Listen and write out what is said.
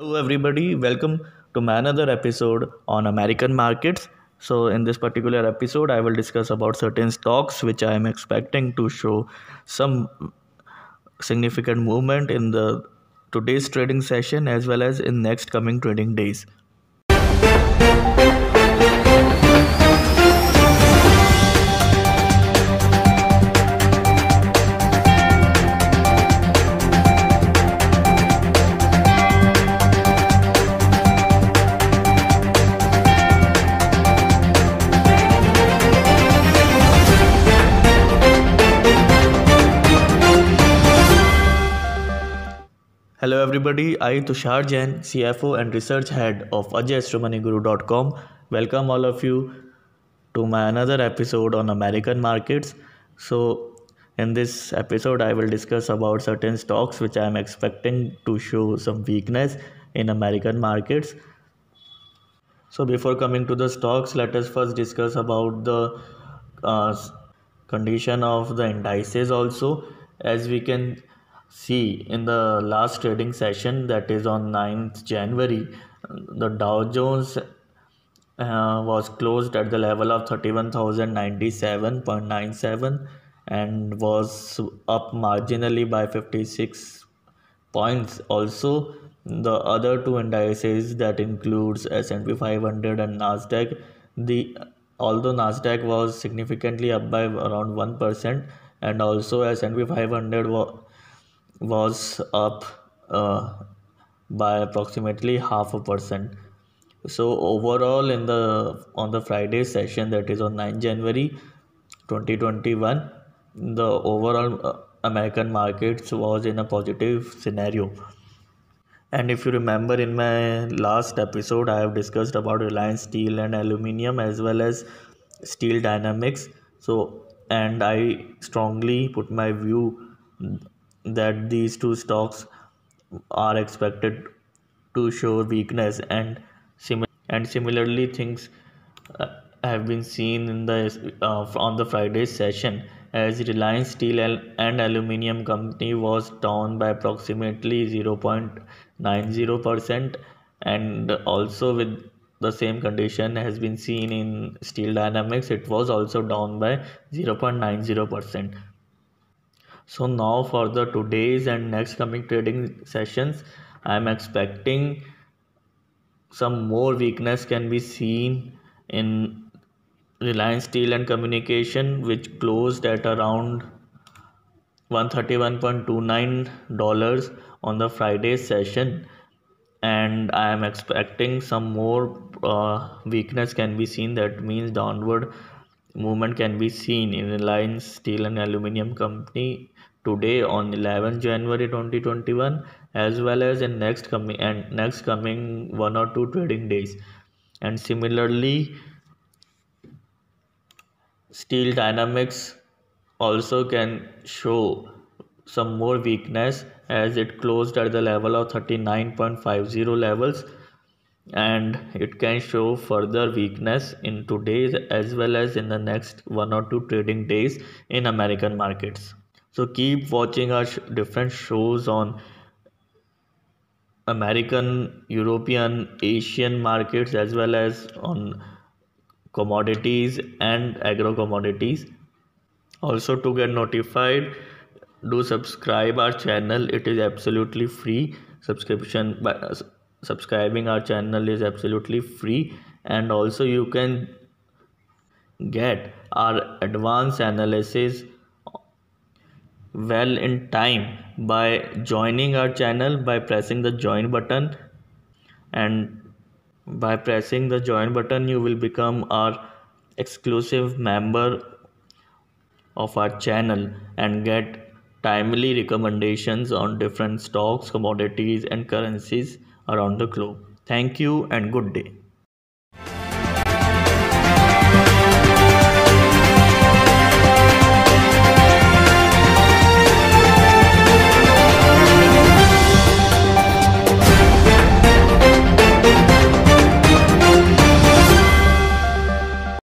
Hello, everybody. Welcome to another episode on American markets. So, in this particular episode, I will discuss about certain stocks which I am expecting to show some significant movement in the today's trading session as well as in next coming trading days. Hello everybody, I Tushar Jain, CFO and Research Head of AjayAstromoneyguru.com. Welcome all of you to my another episode on American markets. So in this episode, I will discuss about certain stocks which I am expecting to show some weakness in American markets. So before coming to the stocks, let us first discuss about the uh, condition of the indices also. As we can See, in the last trading session, that is on 9th January, the Dow Jones uh, was closed at the level of 31,097.97 and was up marginally by 56 points. Also, the other two indices that includes S&P 500 and Nasdaq, the although Nasdaq was significantly up by around 1% and also S&P 500 was was up uh, by approximately half a percent so overall in the on the friday session that is on 9 january 2021 the overall uh, american markets was in a positive scenario and if you remember in my last episode i have discussed about reliance steel and aluminum as well as steel dynamics so and i strongly put my view that these two stocks are expected to show weakness and sim- and similarly things uh, have been seen in the uh, on the Friday session as Reliance Steel and Aluminium Company was down by approximately 0.90% and also with the same condition has been seen in Steel Dynamics it was also down by 0.90% so now for the today's and next coming trading sessions i am expecting some more weakness can be seen in reliance steel and communication which closed at around 131.29 dollars on the friday session and i am expecting some more uh, weakness can be seen that means downward movement can be seen in Reliance Steel and Aluminium Company today on 11 January 2021 as well as in next coming and next coming one or two trading days and similarly steel dynamics also can show some more weakness as it closed at the level of 39.50 levels and it can show further weakness in today's as well as in the next one or two trading days in american markets so keep watching our sh- different shows on american european asian markets as well as on commodities and agro commodities also to get notified do subscribe our channel it is absolutely free subscription by subscribing our channel is absolutely free and also you can get our advanced analysis well in time by joining our channel by pressing the join button and by pressing the join button you will become our exclusive member of our channel and get timely recommendations on different stocks commodities and currencies around the globe. Thank you and good day.